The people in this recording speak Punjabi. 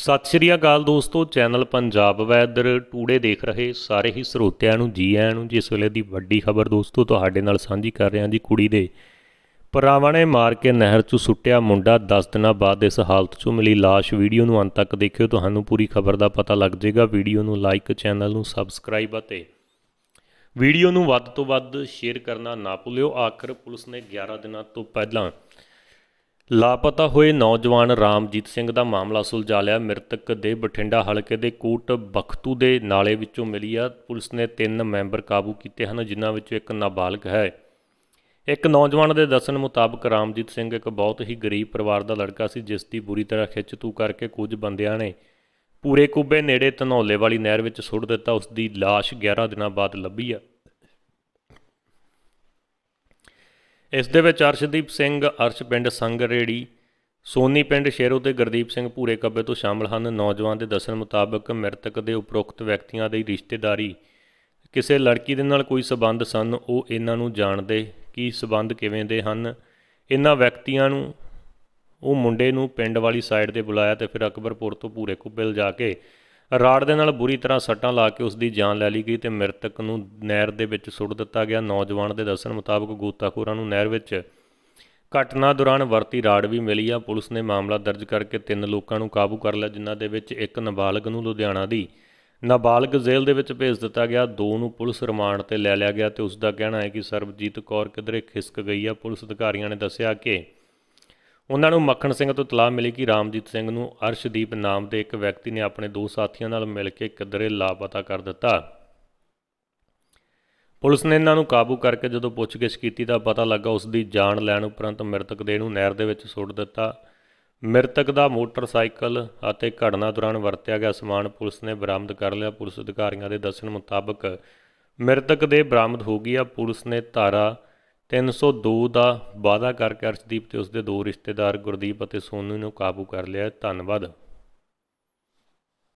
ਸਤਿ ਸ਼੍ਰੀ ਅਕਾਲ ਦੋਸਤੋ ਚੈਨਲ ਪੰਜਾਬ ਵੈਦਰ ਟੂਡੇ ਦੇਖ ਰਹੇ ਸਾਰੇ ਹੀ ਸਰੋਤਿਆਂ ਨੂੰ ਜੀ ਆਇਆਂ ਨੂੰ ਜਿਸ ਵੇਲੇ ਦੀ ਵੱਡੀ ਖਬਰ ਦੋਸਤੋ ਤੁਹਾਡੇ ਨਾਲ ਸਾਂਝੀ ਕਰ ਰਹੇ ਹਾਂ ਜੀ ਕੁੜੀ ਦੇ ਪਰਾਵਾਂ ਨੇ ਮਾਰ ਕੇ ਨਹਿਰ 'ਚ ਸੁੱਟਿਆ ਮੁੰਡਾ 10 ਦਿਨਾਂ ਬਾਅਦ ਇਸ ਹਾਲਤ 'ਚ ਮਿਲੀ লাশ ਵੀਡੀਓ ਨੂੰ ਅੰਤ ਤੱਕ ਦੇਖਿਓ ਤੁਹਾਨੂੰ ਪੂਰੀ ਖਬਰ ਦਾ ਪਤਾ ਲੱਗ ਜਾਏਗਾ ਵੀਡੀਓ ਨੂੰ ਲਾਈਕ ਚੈਨਲ ਨੂੰ ਸਬਸਕ੍ਰਾਈਬ ਅਤੇ ਵੀਡੀਓ ਨੂੰ ਵੱਧ ਤੋਂ ਵੱਧ ਸ਼ੇਅਰ ਕਰਨਾ ਨਾ ਭੁੱਲਿਓ ਆਖਰ ਪੁਲਿਸ ਨੇ 11 ਦਿਨਾਂ ਤੋਂ ਪਹਿਲਾਂ ਲਾਪਤਾ ਹੋਏ ਨੌਜਵਾਨ ਰਾਮਜੀਤ ਸਿੰਘ ਦਾ ਮਾਮਲਾ ਸੁਲਝਾ ਲਿਆ ਮ੍ਰਿਤਕ ਦੇ ਬਠਿੰਡਾ ਹਲਕੇ ਦੇ ਕੋਟ ਬਖਤੂ ਦੇ ਨਾਲੇ ਵਿੱਚੋਂ ਮਿਲੀ ਆ ਪੁਲਿਸ ਨੇ ਤਿੰਨ ਮੈਂਬਰ ਕਾਬੂ ਕੀਤੇ ਹਨ ਜਿਨ੍ਹਾਂ ਵਿੱਚੋਂ ਇੱਕ ਨਾਬਾਲਗ ਹੈ ਇੱਕ ਨੌਜਵਾਨ ਦੇ ਦੱਸਣ ਮੁਤਾਬਕ ਰਾਮਜੀਤ ਸਿੰਘ ਇੱਕ ਬਹੁਤ ਹੀ ਗਰੀਬ ਪਰਿਵਾਰ ਦਾ ਲੜਕਾ ਸੀ ਜਿਸ ਦੀ ਬੁਰੀ ਤਰ੍ਹਾਂ ਖਿੱਚ ਤੂ ਕਰਕੇ ਕੁਝ ਬੰਦਿਆਂ ਨੇ ਪੂਰੇ ਕੁੱਬੇ ਨੇੜੇ ਤਨੌਲੇ ਵਾਲੀ ਨਹਿਰ ਵਿੱਚ ਸੁੱਟ ਦਿੱਤਾ ਉਸ ਦੀ ਲਾਸ਼ 11 ਦਿਨਾਂ ਬਾਅਦ ਲੱਭੀ ਆ ਇਸ ਦੇ ਵਿੱਚ ਅਰਸ਼ਦੀਪ ਸਿੰਘ ਅਰਸ਼ ਪਿੰਡ ਸੰਗਰੇੜੀ ਸੋਨੀ ਪਿੰਡ ਸ਼ੇਰੋ ਤੇ ਗਰਦੀਪ ਸਿੰਘ ਪੂਰੇ ਕੱਬੇ ਤੋਂ ਸ਼ਾਮਲ ਹਨ ਨੌਜਵਾਨ ਦੇ ਦੱਸਣ ਮੁਤਾਬਕ ਮ੍ਰਿਤਕ ਦੇ ਉਪਰੋਕਤ ਵਿਅਕਤੀਆਂ ਦੇ ਰਿਸ਼ਤੇਦਾਰੀ ਕਿਸੇ ਲੜਕੀ ਦੇ ਨਾਲ ਕੋਈ ਸਬੰਧ ਸਨ ਉਹ ਇਹਨਾਂ ਨੂੰ ਜਾਣਦੇ ਕੀ ਸਬੰਧ ਕਿਵੇਂ ਦੇ ਹਨ ਇਹਨਾਂ ਵਿਅਕਤੀਆਂ ਨੂੰ ਉਹ ਮੁੰਡੇ ਨੂੰ ਪਿੰਡ ਵਾਲੀ ਸਾਈਡ ਤੇ ਬੁਲਾਇਆ ਤੇ ਫਿਰ ਅਕਬਰਪੁਰ ਤੋਂ ਪੂਰੇ ਕੁੱਬੇ ਜਾ ਕੇ ਰਾੜ ਦੇ ਨਾਲ ਬੁਰੀ ਤਰ੍ਹਾਂ ਸੱਟਾਂ ਲਾ ਕੇ ਉਸ ਦੀ ਜਾਨ ਲੈ ਲਈ ਗਈ ਤੇ ਮ੍ਰਿਤਕ ਨੂੰ ਨਹਿਰ ਦੇ ਵਿੱਚ ਸੁੱਟ ਦਿੱਤਾ ਗਿਆ ਨੌਜਵਾਨ ਦੇ ਦੱਸਣ ਮੁਤਾਬਕ ਗੋਤਾਖੋਰਾਂ ਨੂੰ ਨਹਿਰ ਵਿੱਚ ਘਟਨਾ ਦੌਰਾਨ ਵਰਤੀ ਰਾੜ ਵੀ ਮਿਲੀ ਆ ਪੁਲਿਸ ਨੇ ਮਾਮਲਾ ਦਰਜ ਕਰਕੇ ਤਿੰਨ ਲੋਕਾਂ ਨੂੰ ਕਾਬੂ ਕਰ ਲਿਆ ਜਿਨ੍ਹਾਂ ਦੇ ਵਿੱਚ ਇੱਕ ਨਾਬਾਲਗ ਨੂੰ ਲੁਧਿਆਣਾ ਦੀ ਨਾਬਾਲਗ ਜ਼ੇਲ੍ਹ ਦੇ ਵਿੱਚ ਭੇਜ ਦਿੱਤਾ ਗਿਆ ਦੋ ਨੂੰ ਪੁਲਿਸ ਰਿਮਾਂਡ ਤੇ ਲੈ ਲਿਆ ਗਿਆ ਤੇ ਉਸ ਦਾ ਕਹਿਣਾ ਹੈ ਕਿ ਸਰਬਜੀਤ ਕੌਰ ਕਿਧਰੇ ਖਿਸਕ ਗਈ ਆ ਪੁਲਿਸ ਅਧਿਕਾਰੀਆਂ ਨੇ ਦੱਸਿਆ ਕਿ ਉਹਨਾਂ ਨੂੰ ਮੱਖਣ ਸਿੰਘ ਤੋਂ ਤਲਾਹ ਮਿਲੀ ਕਿ ਰਾਮਜੀਤ ਸਿੰਘ ਨੂੰ ਅਰਸ਼ਦੀਪ ਨਾਮ ਦੇ ਇੱਕ ਵਿਅਕਤੀ ਨੇ ਆਪਣੇ ਦੋ ਸਾਥੀਆਂ ਨਾਲ ਮਿਲ ਕੇ ਕਿਦਰੇ ਲਾਪਤਾ ਕਰ ਦਿੱਤਾ ਪੁਲਿਸ ਨੇ ਇਹਨਾਂ ਨੂੰ ਕਾਬੂ ਕਰਕੇ ਜਦੋਂ ਪੁੱਛਗਿੱਛ ਕੀਤੀ ਤਾਂ ਪਤਾ ਲੱਗਾ ਉਸ ਦੀ ਜਾਨ ਲੈਣ ਉਪਰੰਤ ਮ੍ਰਿਤਕ ਦੇ ਨੂੰ ਨਹਿਰ ਦੇ ਵਿੱਚ ਸੁੱਟ ਦਿੱਤਾ ਮ੍ਰਿਤਕ ਦਾ ਮੋਟਰਸਾਈਕਲ ਅਤੇ ਘਟਨਾ ਦੌਰਾਨ ਵਰਤਿਆ ਗਿਆ ਸਮਾਨ ਪੁਲਿਸ ਨੇ ਬਰਾਮਦ ਕਰ ਲਿਆ ਪੁਲਿਸ ਅਧਿਕਾਰੀਆਂ ਦੇ ਦੱਸਣ ਮੁਤਾਬਕ ਮ੍ਰਿਤਕ ਦੇ ਬਰਾਮਦ ਹੋ ਗਈ ਆ ਪੁਲਿਸ ਨੇ ਧਾਰਾ 302 ਦਾ ਵਾਅਦਾ ਕਰਕੇ ਅਰਸ਼ਦੀਪ ਤੇ ਉਸਦੇ ਦੋ ਰਿਸ਼ਤੇਦਾਰ ਗੁਰਦੀਪ ਅਤੇ ਸੋਨੂ ਨੂੰ ਕਾਬੂ ਕਰ ਲਿਆ ਧੰਨਵਾਦ